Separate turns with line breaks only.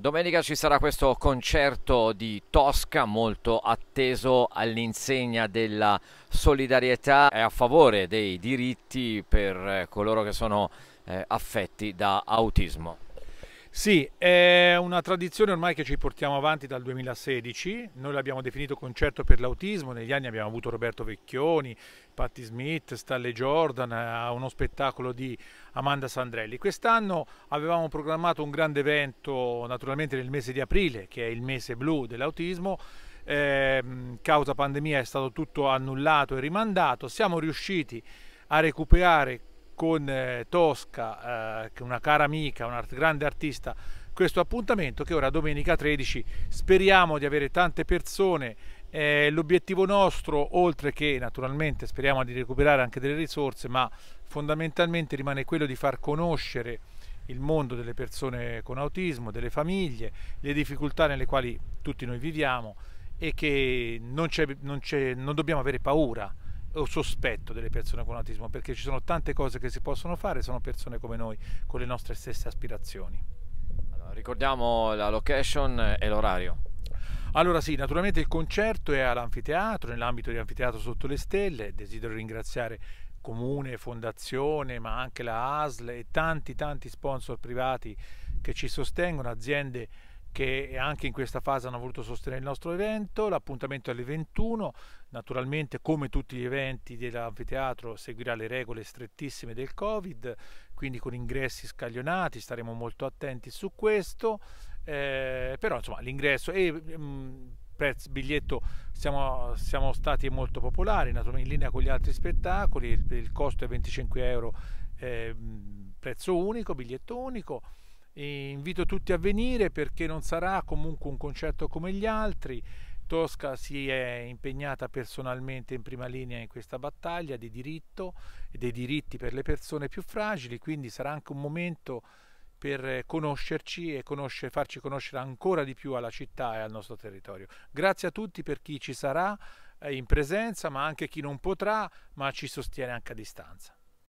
Domenica ci sarà questo concerto di Tosca molto atteso all'insegna della solidarietà e a favore dei diritti per eh, coloro che sono eh, affetti da autismo. Sì, è una tradizione ormai che ci portiamo avanti dal 2016, noi l'abbiamo definito concerto per l'autismo, negli anni abbiamo avuto Roberto Vecchioni, Patti Smith, Stalle Jordan, uno spettacolo di Amanda Sandrelli. Quest'anno avevamo programmato un grande evento naturalmente nel mese di aprile, che è il mese blu dell'autismo, eh, causa pandemia è stato tutto annullato e rimandato, siamo riusciti a recuperare con eh, Tosca, eh, una cara amica, una grande artista, questo appuntamento che ora domenica 13 speriamo di avere tante persone. Eh, l'obiettivo nostro, oltre che naturalmente speriamo di recuperare anche delle risorse, ma fondamentalmente rimane quello di far conoscere il mondo delle persone con autismo, delle famiglie, le difficoltà nelle quali tutti noi viviamo e che non, non, non dobbiamo avere paura o sospetto delle persone con autismo, perché ci sono tante cose che si possono fare, sono persone come noi con le nostre stesse aspirazioni. Allora, ricordiamo la location e l'orario. Allora sì, naturalmente il concerto è all'anfiteatro, nell'ambito di Anfiteatro Sotto le Stelle, desidero ringraziare comune, fondazione, ma anche la ASL e tanti tanti sponsor privati che ci sostengono, aziende che anche in questa fase hanno voluto sostenere il nostro evento. L'appuntamento è alle 21. Naturalmente, come tutti gli eventi dell'anfiteatro, seguirà le regole strettissime del Covid, quindi con ingressi scaglionati, staremo molto attenti su questo. Eh, però, insomma, l'ingresso e mh, mm, prezzo, biglietto siamo, siamo, stati molto popolari, naturalmente in linea con gli altri spettacoli. Il, il costo è 25 euro, eh, mm, prezzo unico, biglietto unico. E invito tutti a venire perché non sarà comunque un concerto come gli altri. Tosca si è impegnata personalmente in prima linea in questa battaglia di diritto e dei diritti per le persone più fragili, quindi sarà anche un momento per conoscerci e conosce, farci conoscere ancora di più alla città e al nostro territorio. Grazie a tutti per chi ci sarà eh, in presenza, ma anche chi non potrà, ma ci sostiene anche a distanza.